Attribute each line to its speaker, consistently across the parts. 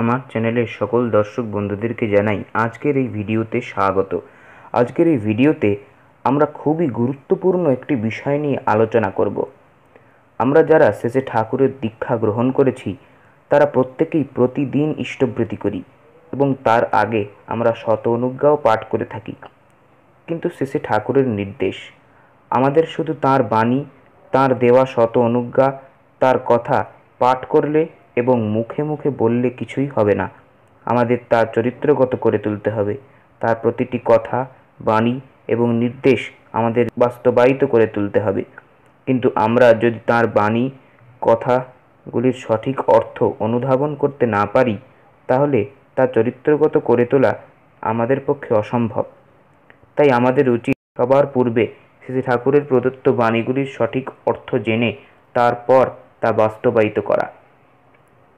Speaker 1: আমার চ্যানেলের সকল দর্শক বন্ধুদেরকে জানাই আজকের এই ভিডিওতে স্বাগত আজকের এই ভিডিওতে আমরা খুবই গুরুত্বপূর্ণ একটি বিষয় নিয়ে আলোচনা করব আমরা যারা শেষে ঠাকুরের দীক্ষা গ্রহণ করেছি তারা প্রত্যেকেই প্রতিদিন ইষ্টবৃত্তি করি এবং তার আগে আমরা শত অনুজ্ঞাও পাঠ করে থাকি কিন্তু শেষে ঠাকুরের নির্দেশ আমাদের শুধু তার বাণী তার দেওয়া শত অনুজ্ঞা তার কথা পাঠ করলে এবং মুখে মুখে বললে কিছুই হবে না আমাদের তার চরিত্রগত করে তুলতে হবে তার প্রতিটি কথা বাণী এবং নির্দেশ আমাদের বাস্তবায়িত করে তুলতে হবে কিন্তু আমরা যদি তার বাণী কথাগুলির সঠিক অর্থ অনুধাবন করতে না পারি তাহলে তা চরিত্রগত করে তোলা আমাদের পক্ষে অসম্ভব তাই আমাদের উচিত সবার পূর্বে শ্রী ঠাকুরের প্রদত্ত বাণীগুলির সঠিক অর্থ জেনে তারপর তা বাস্তবায়িত করা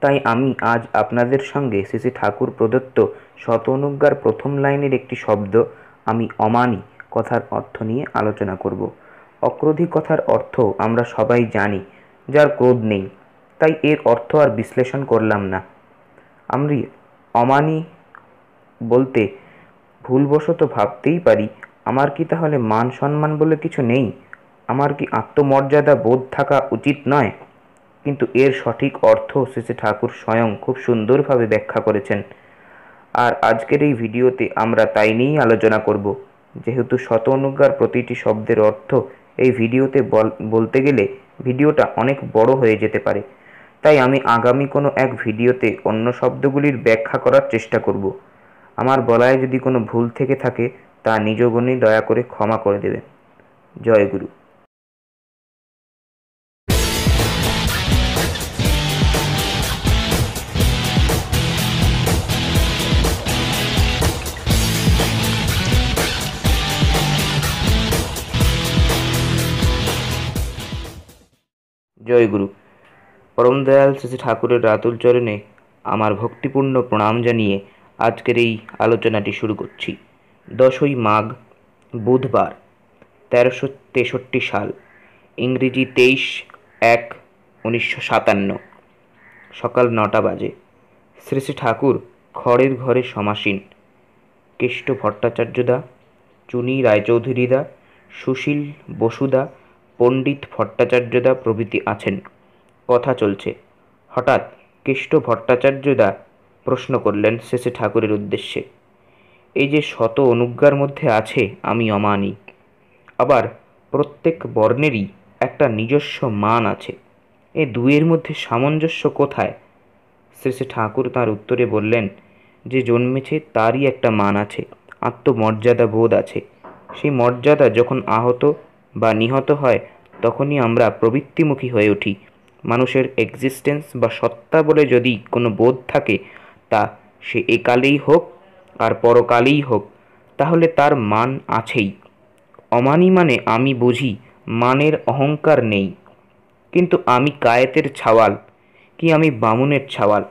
Speaker 1: তাই আমি আজ আপনাদের সঙ্গে শ্রী ঠাকুর প্রদত্ত শতনুজ্ঞার প্রথম লাইনের একটি শব্দ আমি অমানি কথার অর্থ নিয়ে আলোচনা করব অক্রোধী কথার অর্থ আমরা সবাই জানি যার ক্রোধ নেই তাই এর অর্থ আর বিশ্লেষণ করলাম না আমি অমানি বলতে ভুলবশত ভাবতেই পারি আমার কি তাহলে মান সম্মান বলে কিছু নেই আমার কি আত্মমর্যাদা বোধ থাকা উচিত নয় কিন্তু এর সঠিক অর্থ শেষে ঠাকুর স্বয়ং খুব সুন্দরভাবে ব্যাখ্যা করেছেন আর আজকের এই ভিডিওতে আমরা তাই নিয়েই আলোচনা করব যেহেতু শত অনুজ্ঞার প্রতিটি শব্দের অর্থ এই ভিডিওতে বলতে গেলে ভিডিওটা অনেক বড় হয়ে যেতে পারে তাই আমি আগামী কোনো এক ভিডিওতে অন্য শব্দগুলির ব্যাখ্যা করার চেষ্টা করব আমার বলায় যদি কোনো ভুল থেকে থাকে তা নিজ দয়া করে ক্ষমা করে দেবেন জয় গুরু জয়গুরু দয়াল শ্রী ঠাকুরের রাতুল চরণে আমার ভক্তিপূর্ণ প্রণাম জানিয়ে আজকের এই আলোচনাটি শুরু করছি দশই মাঘ বুধবার তেরোশো তেষট্টি সাল ইংরেজি তেইশ এক উনিশশো সাতান্ন সকাল নটা বাজে শ্রী শ্রী ঠাকুর খড়ের ঘরে সমাসীন কেষ্ট ভট্টাচার্যদা চুনি রায়চৌধুরীদা সুশীল বসুদা পণ্ডিত ভট্টাচার্যদা প্রভৃতি আছেন কথা চলছে হঠাৎ কেষ্ট ভট্টাচার্যদা প্রশ্ন করলেন শেষে ঠাকুরের উদ্দেশ্যে এই যে শত অনুজ্ঞার মধ্যে আছে আমি অমানি আবার প্রত্যেক বর্ণেরই একটা নিজস্ব মান আছে এ দুয়ের মধ্যে সামঞ্জস্য কোথায় শেষে ঠাকুর তার উত্তরে বললেন যে জন্মেছে তারই একটা মান আছে আত্মমর্যাদা বোধ আছে সেই মর্যাদা যখন আহত বা নিহত হয় তখনই আমরা প্রবৃত্তিমুখী হয়ে উঠি মানুষের এক্সিস্টেন্স বা সত্তা বলে যদি কোনো বোধ থাকে তা সে একালেই হোক আর পরকালেই হোক তাহলে তার মান আছেই অমানি মানে আমি বুঝি মানের অহংকার নেই কিন্তু আমি কায়েতের ছাওয়াল কি আমি বামুনের ছাওয়াল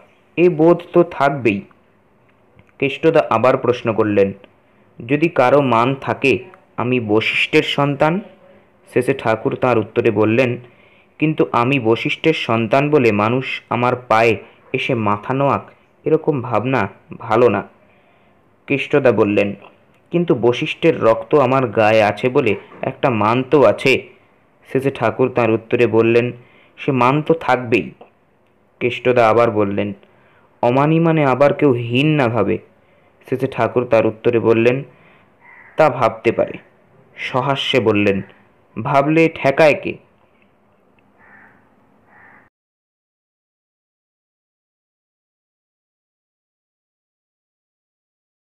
Speaker 1: এ বোধ তো থাকবেই কেষ্টদা আবার প্রশ্ন করলেন যদি কারো মান থাকে আমি বশিষ্ঠের সন্তান শেষে ঠাকুর তার উত্তরে বললেন কিন্তু আমি বশিষ্ঠের সন্তান বলে মানুষ আমার পায়ে এসে মাথা নোয়াক এরকম ভাবনা ভালো না কৃষ্ণদা বললেন কিন্তু বশিষ্ঠের রক্ত আমার গায়ে আছে বলে একটা মান তো আছে শেষে ঠাকুর তার উত্তরে বললেন সে মান তো থাকবেই কৃষ্ণদা আবার বললেন অমানি মানে আবার কেউ হীন না ভাবে শেষে ঠাকুর তার উত্তরে বললেন তা ভাবতে পারে সহাস্যে বললেন भावले ठेकाय के